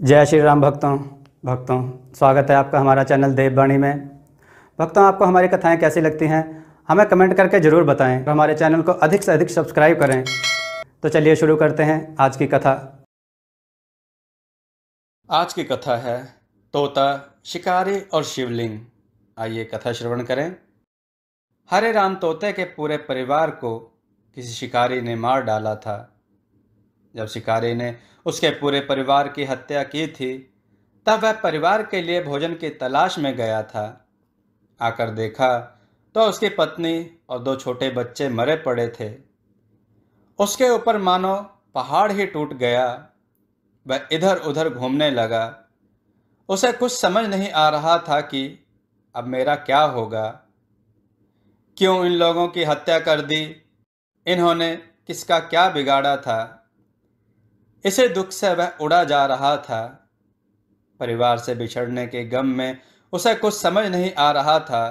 जय श्री राम भक्तों भक्तों स्वागत है आपका हमारा चैनल देववाणी में भक्तों आपको हमारी कथाएं कैसी लगती हैं हमें कमेंट करके ज़रूर बताएं हमारे चैनल को अधिक से अधिक सब्सक्राइब करें तो चलिए शुरू करते हैं आज की कथा आज की कथा है तोता शिकारी और शिवलिंग आइए कथा श्रवण करें हरे राम तोते के पूरे परिवार को किसी शिकारी ने मार डाला था जब शिकारी ने उसके पूरे परिवार की हत्या की थी तब वह परिवार के लिए भोजन की तलाश में गया था आकर देखा तो उसकी पत्नी और दो छोटे बच्चे मरे पड़े थे उसके ऊपर मानो पहाड़ ही टूट गया वह इधर उधर घूमने लगा उसे कुछ समझ नहीं आ रहा था कि अब मेरा क्या होगा क्यों इन लोगों की हत्या कर दी इन्होंने किसका क्या बिगाड़ा था इसे दुख से वह उड़ा जा रहा था परिवार से बिछड़ने के गम में उसे कुछ समझ नहीं आ रहा था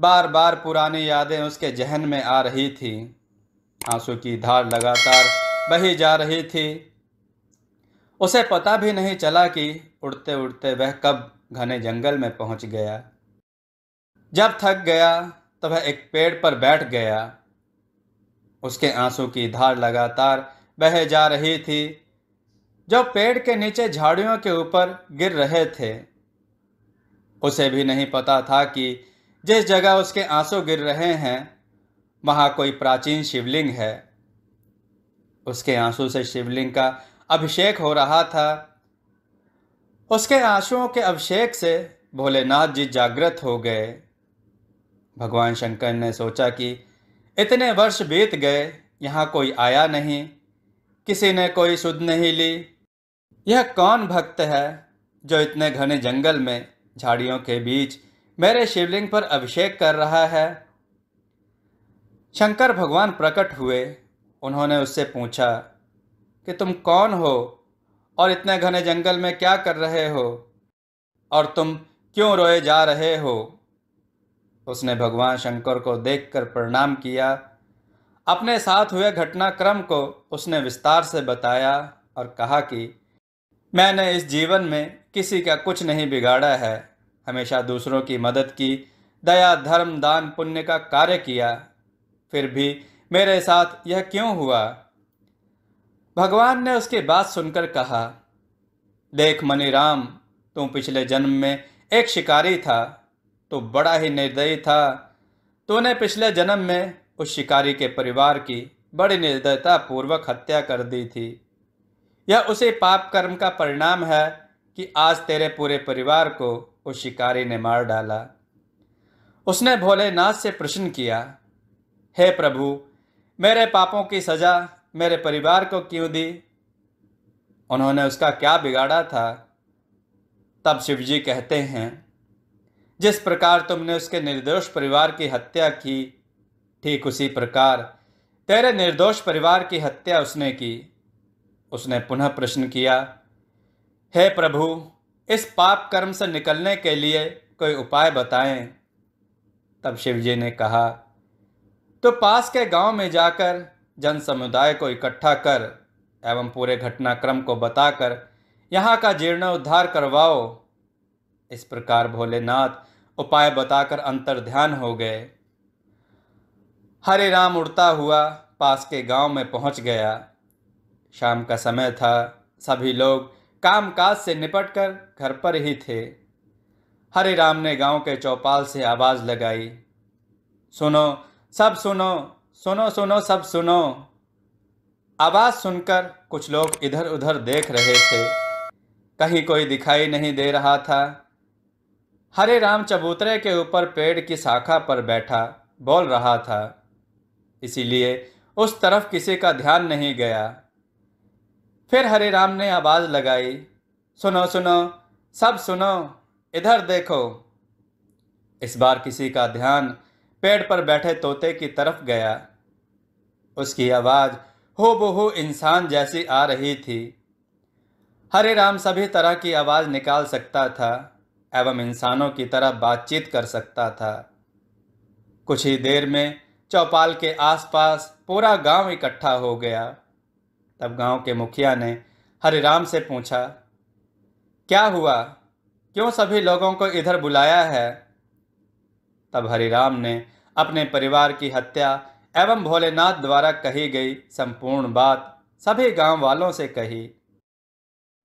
बार बार पुरानी यादें उसके जहन में आ रही थी आंसू की धार लगातार बही जा रही थी उसे पता भी नहीं चला कि उड़ते उड़ते वह कब घने जंगल में पहुंच गया जब थक गया तो वह एक पेड़ पर बैठ गया उसके आंसू की धार लगातार बह जा रही थी जो पेड़ के नीचे झाड़ियों के ऊपर गिर रहे थे उसे भी नहीं पता था कि जिस जगह उसके आंसू गिर रहे हैं वहां कोई प्राचीन शिवलिंग है उसके आंसू से शिवलिंग का अभिषेक हो रहा था उसके आंसुओं के अभिषेक से भोलेनाथ जी जागृत हो गए भगवान शंकर ने सोचा कि इतने वर्ष बीत गए यहाँ कोई आया नहीं किसी ने कोई सुध नहीं ली यह कौन भक्त है जो इतने घने जंगल में झाड़ियों के बीच मेरे शिवलिंग पर अभिषेक कर रहा है शंकर भगवान प्रकट हुए उन्होंने उससे पूछा कि तुम कौन हो और इतने घने जंगल में क्या कर रहे हो और तुम क्यों रोए जा रहे हो उसने भगवान शंकर को देखकर प्रणाम किया अपने साथ हुए घटनाक्रम को उसने विस्तार से बताया और कहा कि मैंने इस जीवन में किसी का कुछ नहीं बिगाड़ा है हमेशा दूसरों की मदद की दया धर्म दान पुण्य का कार्य किया फिर भी मेरे साथ यह क्यों हुआ भगवान ने उसकी बात सुनकर कहा देख मनी राम तू पिछले जन्म में एक शिकारी था तू बड़ा ही निर्दयी था तूने पिछले जन्म में उस शिकारी के परिवार की बड़ी निर्दयता पूर्वक हत्या कर दी थी यह उसी पाप कर्म का परिणाम है कि आज तेरे पूरे परिवार को उस शिकारी ने मार डाला उसने भोलेनाथ से प्रश्न किया हे प्रभु मेरे पापों की सज़ा मेरे परिवार को क्यों दी उन्होंने उसका क्या बिगाड़ा था तब शिवजी कहते हैं जिस प्रकार तुमने उसके निर्दोष परिवार की हत्या की ठीक उसी प्रकार तेरे निर्दोष परिवार की हत्या उसने की उसने पुनः प्रश्न किया हे प्रभु इस पाप कर्म से निकलने के लिए कोई उपाय बताएं तब शिवजी ने कहा तो पास के गांव में जाकर जन समुदाय को इकट्ठा कर एवं पूरे घटनाक्रम को बताकर यहाँ का जीर्णोद्धार करवाओ इस प्रकार भोलेनाथ उपाय बताकर अंतर ध्यान हो गए हरे राम उड़ता हुआ पास के गांव में पहुंच गया शाम का समय था सभी लोग काम काज से निपट कर घर पर ही थे हरे राम ने गांव के चौपाल से आवाज़ लगाई सुनो सब सुनो सुनो सुनो सब सुनो आवाज़ सुनकर कुछ लोग इधर उधर देख रहे थे कहीं कोई दिखाई नहीं दे रहा था हरे राम चबूतरे के ऊपर पेड़ की शाखा पर बैठा बोल रहा था इसीलिए उस तरफ किसी का ध्यान नहीं गया फिर हरे राम ने आवाज़ लगाई सुनो सुनो सब सुनो इधर देखो इस बार किसी का ध्यान पेड़ पर बैठे तोते की तरफ गया उसकी आवाज़ हो बहू इंसान जैसी आ रही थी हरे राम सभी तरह की आवाज़ निकाल सकता था एवं इंसानों की तरह बातचीत कर सकता था कुछ ही देर में चौपाल के आसपास पूरा गांव इकट्ठा हो गया तब गांव के मुखिया ने हरिराम से पूछा क्या हुआ क्यों सभी लोगों को इधर बुलाया है तब हरिराम ने अपने परिवार की हत्या एवं भोलेनाथ द्वारा कही गई संपूर्ण बात सभी गांव वालों से कही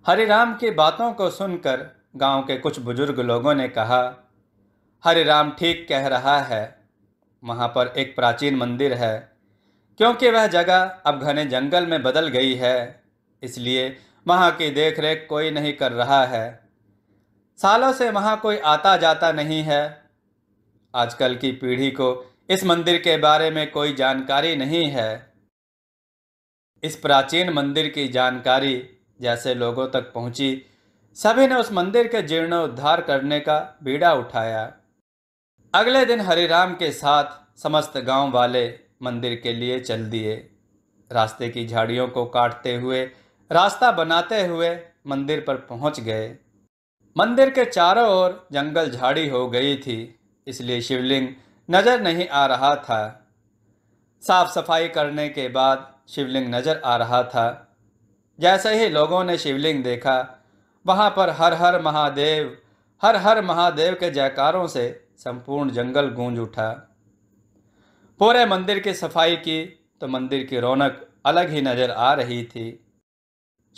हरिराम की बातों को सुनकर गांव के कुछ बुजुर्ग लोगों ने कहा हरिराम ठीक कह रहा है वहाँ पर एक प्राचीन मंदिर है क्योंकि वह जगह अब घने जंगल में बदल गई है इसलिए वहाँ की देखरेख कोई नहीं कर रहा है सालों से वहाँ कोई आता जाता नहीं है आजकल की पीढ़ी को इस मंदिर के बारे में कोई जानकारी नहीं है इस प्राचीन मंदिर की जानकारी जैसे लोगों तक पहुंची सभी ने उस मंदिर के जीर्णोद्धार करने का बीड़ा उठाया अगले दिन हरिराम के साथ समस्त गांव वाले मंदिर के लिए चल दिए रास्ते की झाड़ियों को काटते हुए रास्ता बनाते हुए मंदिर पर पहुंच गए मंदिर के चारों ओर जंगल झाड़ी हो गई थी इसलिए शिवलिंग नज़र नहीं आ रहा था साफ सफाई करने के बाद शिवलिंग नज़र आ रहा था जैसे ही लोगों ने शिवलिंग देखा वहाँ पर हर हर महादेव हर हर महादेव के जयकारों से संपूर्ण जंगल गूंज उठा पूरे मंदिर की सफाई की तो मंदिर की रौनक अलग ही नजर आ रही थी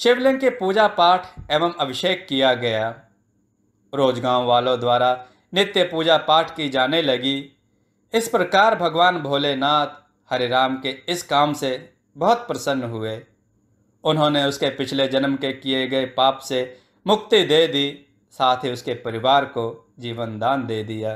शिवलिंग के पूजा पाठ एवं अभिषेक किया गया रोजगांव वालों द्वारा नित्य पूजा पाठ की जाने लगी इस प्रकार भगवान भोलेनाथ हरे राम के इस काम से बहुत प्रसन्न हुए उन्होंने उसके पिछले जन्म के किए गए पाप से मुक्ति दे दी साथ ही उसके परिवार को जीवन दान दे दिया